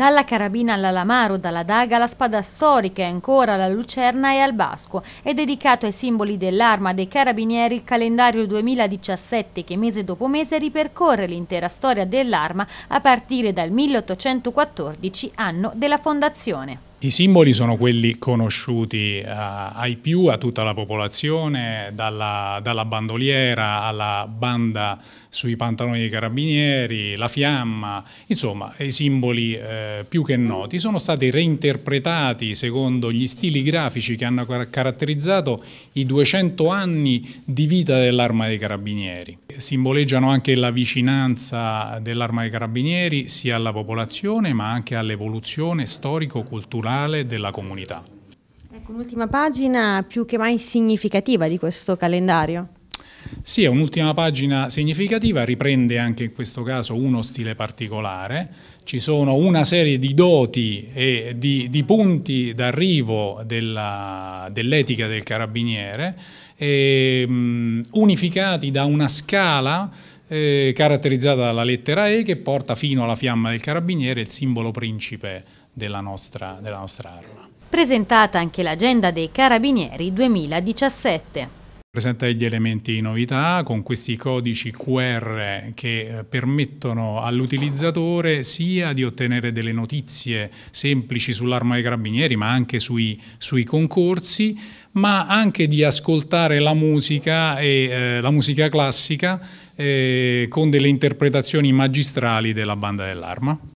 Dalla carabina all'alamaro, dalla daga alla spada storica e ancora alla lucerna e al basco. È dedicato ai simboli dell'arma dei carabinieri il calendario 2017 che mese dopo mese ripercorre l'intera storia dell'arma a partire dal 1814, anno della fondazione. I simboli sono quelli conosciuti eh, ai più, a tutta la popolazione, dalla, dalla bandoliera alla banda sui pantaloni dei carabinieri, la fiamma, insomma i simboli eh, più che noti sono stati reinterpretati secondo gli stili grafici che hanno caratterizzato i 200 anni di vita dell'arma dei carabinieri simboleggiano anche la vicinanza dell'Arma dei Carabinieri sia alla popolazione ma anche all'evoluzione storico-culturale della comunità. Ecco, un'ultima pagina più che mai significativa di questo calendario. Sì, è un'ultima pagina significativa, riprende anche in questo caso uno stile particolare, ci sono una serie di doti e di, di punti d'arrivo dell'etica del carabiniere, e, um, unificati da una scala eh, caratterizzata dalla lettera E che porta fino alla fiamma del carabiniere il simbolo principe della nostra, della nostra arma. Presentata anche l'agenda dei carabinieri 2017 presenta degli elementi di novità con questi codici QR che eh, permettono all'utilizzatore sia di ottenere delle notizie semplici sull'arma dei carabinieri ma anche sui, sui concorsi, ma anche di ascoltare la musica, e, eh, la musica classica eh, con delle interpretazioni magistrali della banda dell'arma.